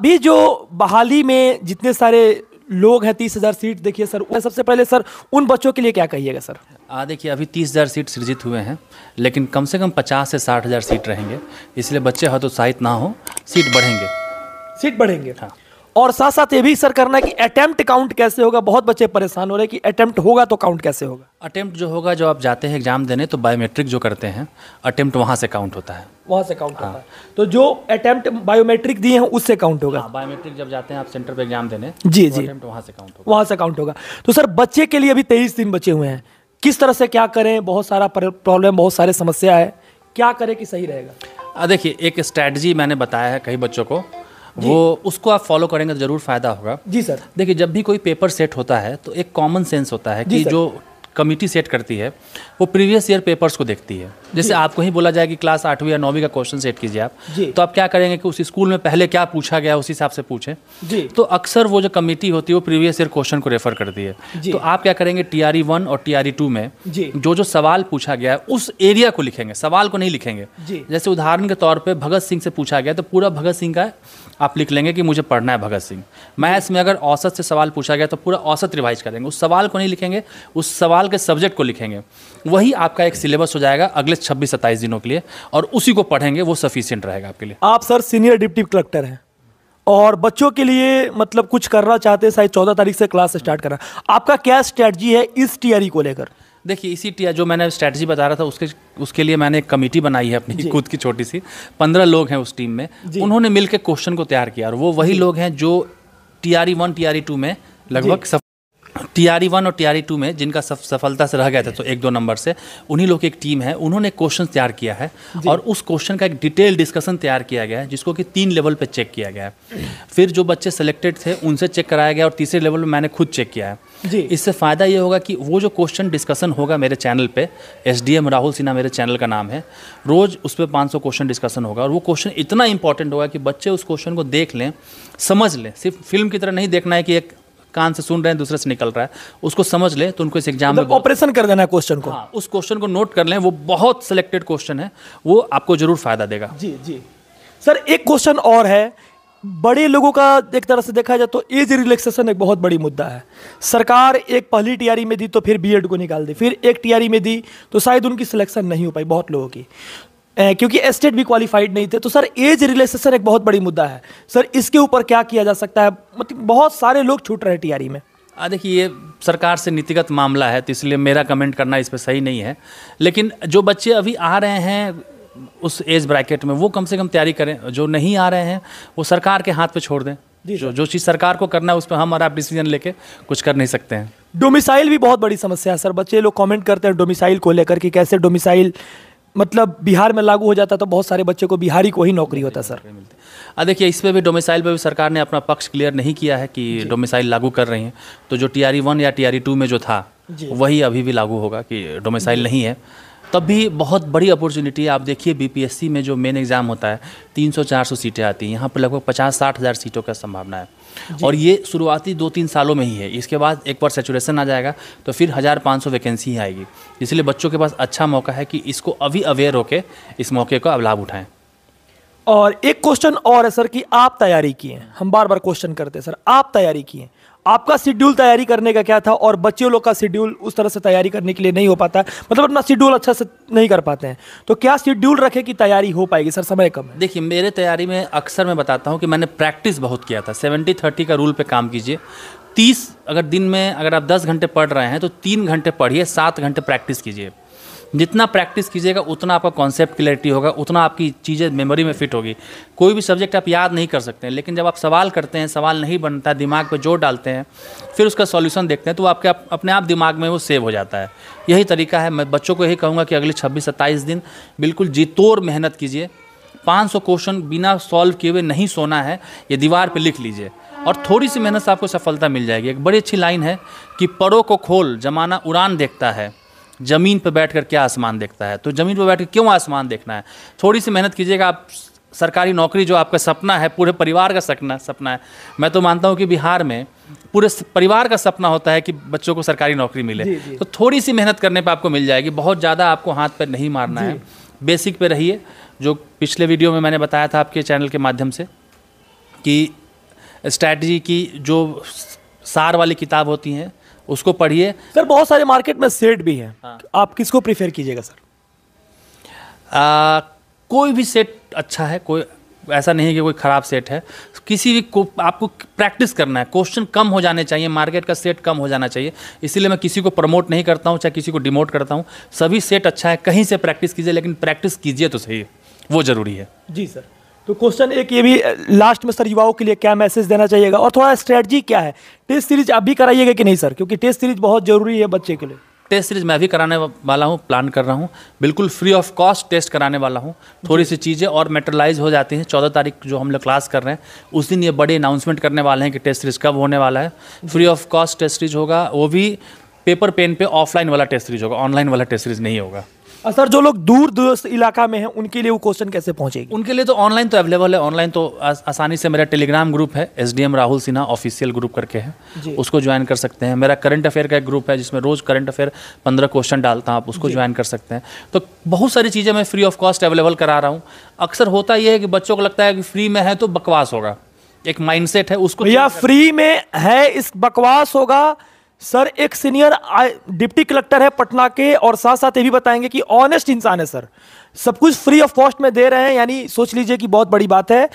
अभी जो बहाली में जितने सारे लोग हैं तीस हज़ार सीट देखिए सर सबसे पहले सर उन बच्चों के लिए क्या कहिएगा सर आ देखिए अभी तीस हज़ार सीट सृजित हुए हैं लेकिन कम से कम पचास से साठ हज़ार सीट रहेंगे इसलिए बच्चे हतोत्साहित ना हो सीट बढ़ेंगे सीट बढ़ेंगे हाँ और साथ साथ ये भी सर करना है कि अटेम्प्ट काउंट कैसे होगा बहुत बच्चे परेशान हो रहे हैं कि अटेम्प्ट होगा तो काउंट कैसे होगा अटेम्प्ट जो होगा जब आप जाते हैं एग्जाम देने तो बायोमेट्रिक जो करते हैं अटेम्प्ट वहाँ से काउंट होता है वहाँ से काउंट हाँ। होता है तो जो अटेम्प्ट बायोमेट्रिक दिए हैं उससे काउंट होगा हाँ, बायोमेट्रिक जब जाते हैं आप सेंटर पर एग्जाम देने जी तो जी अटेम्प्ट वहाँ से काउंट होगा वहाँ से काउंट होगा तो सर बच्चे के लिए अभी तेईस दिन बचे हुए हैं किस तरह से क्या करें बहुत सारा प्रॉब्लम बहुत सारे समस्या है क्या करें कि सही रहेगा देखिए एक स्ट्रैटी मैंने बताया है कई बच्चों को वो उसको आप फॉलो करेंगे तो जरूर फायदा होगा जी सर देखिए जब भी कोई पेपर सेट होता है तो एक कॉमन सेंस होता है कि जो कमिटी सेट करती है वो प्रीवियस ईयर पेपर्स को देखती है जैसे आपको ही बोला जाए कि क्लास आठवीं या नौवीं का क्वेश्चन सेट कीजिए आप तो आप क्या करेंगे कि उस स्कूल में पहले क्या पूछा गया उस हिसाब से पूछें तो अक्सर वो जो कमेटी होती है वो प्रीवियस ईयर क्वेश्चन को रेफर करती है तो आप क्या करेंगे टी आर वन और टी आर टू में जो जो सवाल पूछा गया उस एरिया को लिखेंगे सवाल को नहीं लिखेंगे जैसे उदाहरण के तौर पर भगत सिंह से पूछा गया तो पूरा भगत सिंह का आप लिख लेंगे कि मुझे पढ़ना है भगत सिंह मैथ्स में अगर औसत से सवाल पूछा गया तो पूरा औसत रिवाइज करेंगे उस सवाल को नहीं लिखेंगे उस सवाल साल के सब्जेक्ट को लिखेंगे वही आपका एक सिलेबस हो जाएगा अगले छब्बीस सत्ताईस दिनों के लिए और उसी को पढ़ेंगे वो सफिशियंट रहेगा आपके लिए आप सर सीनियर डिप्टी कलेक्टर हैं और बच्चों के लिए मतलब कुछ करना चाहते हैं शायद चौदह तारीख से क्लास स्टार्ट करना आपका क्या स्ट्रैटी है इस टीआरई को लेकर देखिए इसी टी जो मैंने स्ट्रैटी बता रहा था उसके उसके लिए मैंने एक कमेटी बनाई है अपनी खुद की छोटी सी पंद्रह लोग हैं उस टीम में उन्होंने मिलकर क्वेश्चन को तैयार किया और वो वही लोग हैं जो T R E one T R E two में लगभग टी आर वन और टी आर टू में जिनका सफ, सफलता से रह गया था तो एक दो नंबर से उन्हीं लोग की एक टीम है उन्होंने क्वेश्चन तैयार किया है और उस क्वेश्चन का एक डिटेल डिस्कशन तैयार किया गया है जिसको कि तीन लेवल पे चेक किया गया है फिर जो बच्चे सेलेक्टेड थे उनसे चेक कराया गया और तीसरे लेवल में मैंने खुद चेक किया है इससे फ़ायदा ये होगा कि वो जो क्वेश्चन डिस्कशन होगा मेरे चैनल पर एस राहुल सिन्हा मेरे चैनल का नाम है रोज़ उस पर पाँच क्वेश्चन डिस्कशन होगा और वो क्वेश्चन इतना इंपॉर्टेंट होगा कि बच्चे उस क्वेश्चन को देख लें समझ लें सिर्फ फिल्म की तरह नहीं देखना है कि एक कान से सुन रहे हैं दूसरे से निकल रहा है उसको समझ ले तो उनको इस एग्जाम में ऑपरेशन मतलब कर देना है क्वेश्चन को हाँ उस क्वेश्चन को नोट कर लें वो बहुत सिलेक्टेड क्वेश्चन है वो आपको जरूर फायदा देगा जी जी सर एक क्वेश्चन और है बड़े लोगों का एक तरह से देखा जाए तो एज रिलैक्सेशन एक बहुत बड़ी मुद्दा है सरकार एक पहली टीआरई e में दी तो फिर बीएड को निकाल दी फिर एक टीआरई e में दी तो शायद उनकी सिलेक्शन नहीं हो पाई बहुत लोगों की क्योंकि एस्टेट भी क्वालिफाइड नहीं थे तो सर एज रिलेशन एक बहुत बड़ी मुद्दा है सर इसके ऊपर क्या किया जा सकता है मतलब बहुत सारे लोग छूट रहे टीआरई e में देखिए ये सरकार से नीतिगत मामला है तो इसलिए मेरा कमेंट करना इस पर सही नहीं है लेकिन जो बच्चे अभी आ रहे हैं उस एज ब्रैकेट में वो कम से कम तैयारी करें जो नहीं आ रहे हैं वो सरकार के हाथ पे छोड़ दें जो जो चीज़ सरकार को करना है उस पर हम और आप डिसीजन लेके कुछ कर नहीं सकते हैं डोमिसाइल भी बहुत बड़ी समस्या है सर बच्चे लोग कमेंट करते हैं डोमिसाइल को लेकर कि कैसे डोमिसाइल मतलब बिहार में लागू हो जाता तो बहुत सारे बच्चे को बिहारी को ही नौकरी होता सर देखिए इस पर भी डोमिसाइल पर भी सरकार ने अपना पक्ष क्लियर नहीं किया है कि डोमिसाइल लागू कर रही हैं तो जो टी आर वन या टी आर e में जो था वही अभी भी लागू होगा कि डोमिसाइल नहीं है तब भी बहुत बड़ी अपॉर्चुनिटी है आप देखिए बीपीएससी में जो मेन एग्ज़ाम होता है 300-400 सीटें आती हैं यहाँ पर लगभग पचास साठ हज़ार सीटों का संभावना है और ये शुरुआती दो तीन सालों में ही है इसके बाद एक बार सेचुरेशन आ जाएगा तो फिर हज़ार पाँच सौ वैकेंसी ही आएगी इसलिए बच्चों के पास अच्छा मौका है कि इसको अभी अवेयर होकर इस मौके का लाभ उठाएँ और एक क्वेश्चन और है सर कि आप तैयारी किए हम बार बार क्वेश्चन करते हैं सर आप तैयारी किए आपका शेड्यूल तैयारी करने का क्या था और बच्चे लोग का शेड्यूल उस तरह से तैयारी करने के लिए नहीं हो पाता मतलब अपना शेड्यूल अच्छा से नहीं कर पाते हैं तो क्या शेड्यूल रखे कि तैयारी हो पाएगी सर समय कम देखिए मेरे तैयारी में अक्सर मैं बताता हूँ कि मैंने प्रैक्टिस बहुत किया था सेवेंटी थर्टी का रूल पर काम कीजिए तीस अगर दिन में अगर आप दस घंटे पढ़ रहे हैं तो तीन घंटे पढ़िए सात घंटे प्रैक्टिस कीजिए जितना प्रैक्टिस कीजिएगा उतना आपका कॉन्सेप्ट क्लियरिटी होगा उतना आपकी चीज़ें मेमोरी में फिट होगी कोई भी सब्जेक्ट आप याद नहीं कर सकते हैं लेकिन जब आप सवाल करते हैं सवाल नहीं बनता दिमाग पर जोर डालते हैं फिर उसका सॉल्यूशन देखते हैं तो आपके आप, अपने आप दिमाग में वो सेव हो जाता है यही तरीका है मैं बच्चों को यही कहूँगा कि अगले छब्बीस सत्ताईस दिन बिल्कुल जितोर मेहनत कीजिए 500 क्वेश्चन बिना सॉल्व किए हुए नहीं सोना है ये दीवार पे लिख लीजिए और थोड़ी सी मेहनत से आपको सफलता मिल जाएगी एक बड़ी अच्छी लाइन है कि पड़ों को खोल जमाना उड़ान देखता है ज़मीन पर बैठ कर क्या आसमान देखता है तो ज़मीन पर बैठ कर क्यों आसमान देखना है थोड़ी सी मेहनत कीजिएगा आप सरकारी नौकरी जो आपका सपना है पूरे परिवार का सपना सपना है मैं तो मानता हूँ कि बिहार में पूरे परिवार का सपना होता है कि बच्चों को सरकारी नौकरी मिले जी, जी। तो थोड़ी सी मेहनत करने पर आपको मिल जाएगी बहुत ज़्यादा आपको हाथ पर नहीं मारना है बेसिक पे रहिए जो पिछले वीडियो में मैंने बताया था आपके चैनल के माध्यम से कि स्ट्रैटी की जो सार वाली किताब होती हैं उसको पढ़िए सर बहुत सारे मार्केट में सेट भी हैं हाँ। तो आप किसको प्रिफेयर कीजिएगा सर आ, कोई भी सेट अच्छा है कोई ऐसा नहीं है कि कोई ख़राब सेट है किसी भी को आपको प्रैक्टिस करना है क्वेश्चन कम हो जाने चाहिए मार्केट का सेट कम हो जाना चाहिए इसीलिए मैं किसी को प्रमोट नहीं करता हूँ चाहे किसी को डिमोट करता हूँ सभी सेट अच्छा है कहीं से प्रैक्टिस कीजिए लेकिन प्रैक्टिस कीजिए तो सही वो ज़रूरी है जी सर तो क्वेश्चन एक ये भी लास्ट में सर युवाओं के लिए क्या मैसेज देना चाहिएगा और थोड़ा स्ट्रेटजी क्या है टेस्ट सीरीज आप भी कराइएगा कि नहीं सर क्योंकि टेस्ट सीरीज बहुत ज़रूरी है बच्चे के लिए टेस्ट सीरीज मैं भी कराने वाला हूँ प्लान कर रहा हूँ बिल्कुल फ्री ऑफ कॉस्ट टेस्ट कराने वाला हूँ थोड़ी सी चीज़ें और मेटरलाइज हो जाती हैं चौदह तारीख जो हम लोग क्लास कर रहे हैं उस दिन ये बड़े अनाउंसमेंट करने वाले हैं कि टेस्ट सीरीज कब होने वाला है free of cost test series होगा वो भी पेपर पेन पे ऑफलाइन वाला टेस्ट सीरीज होगा ऑनलाइन वाला टेस्ट सीरीज नहीं होगा सर जो लोग दूर दूरस्थ इलाका में हैं उनके लिए वो क्वेश्चन कैसे पहुंचेगी उनके लिए तो ऑनलाइन तो अवेलेबल है ऑनलाइन तो आस, आसानी से मेरा टेलीग्राम ग्रुप है S Rahul Sinha official group करके है उसको ज्वाइन कर सकते हैं मेरा करंट अफेयर का एक ग्रुप है जिसमें रोज़ करंट अफेयर पंद्रह क्वेश्चन डालता हूँ आप उसको ज्वाइन कर सकते हैं तो बहुत सारी चीज़ें मैं फ्री ऑफ कॉस्ट अवेलेबल करा रहा हूँ अक्सर होता यह है कि बच्चों को लगता है कि फ्री में है तो बकवास होगा एक माइंडसेट है उसको या फ्री में है इस बकवास होगा सर एक सीनियर डिप्टी कलेक्टर है पटना के और साथ साथ ये भी बताएंगे कि ऑनेस्ट इंसान है सर सब कुछ फ्री ऑफ कॉस्ट में दे रहे हैं यानी सोच लीजिए कि बहुत बड़ी बात है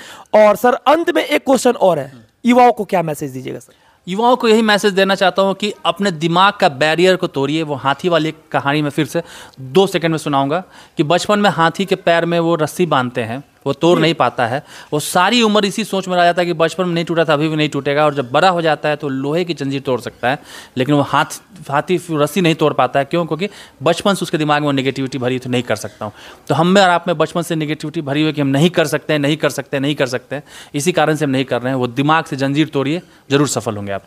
और सर अंत में एक क्वेश्चन और है युवाओं को क्या मैसेज दीजिएगा सर युवाओं को यही मैसेज देना चाहता हूँ कि अपने दिमाग का बैरियर को तोड़िए वो हाथी वाली कहानी में फिर से दो सेकंड में सुनाऊंगा कि बचपन में हाथी के पैर में वो रस्सी बांधते हैं वो तोड़ नहीं पाता है वो सारी उम्र इसी सोच में रह जाता है कि बचपन में नहीं टूटा था अभी भी नहीं टूटेगा और जब बड़ा हो जाता है तो लोहे की जंजीर तोड़ सकता है लेकिन वो हाथ हाथी रस्सी नहीं तोड़ पाता है क्यों क्योंकि बचपन से उसके दिमाग में नेगेटिविटी भरी तो नहीं कर सकता हूँ तो हम में और आप में बचपन से नेगेटिविटी भरी हुई कि हम नहीं कर सकते हैं नहीं कर सकते नहीं कर सकते इसी कारण से हम नहीं कर रहे हैं वो दिमाग से जंजीर तोड़िए ज़रूर सफल होंगे आप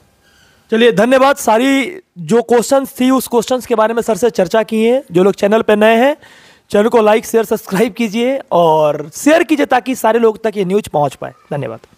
चलिए धन्यवाद सारी जो क्वेश्चंस थी उस क्वेश्चंस के बारे में सर से चर्चा की है जो लोग चैनल पर नए हैं चैनल को लाइक शेयर सब्सक्राइब कीजिए और शेयर कीजिए ताकि सारे लोग तक ये न्यूज पहुंच पाए धन्यवाद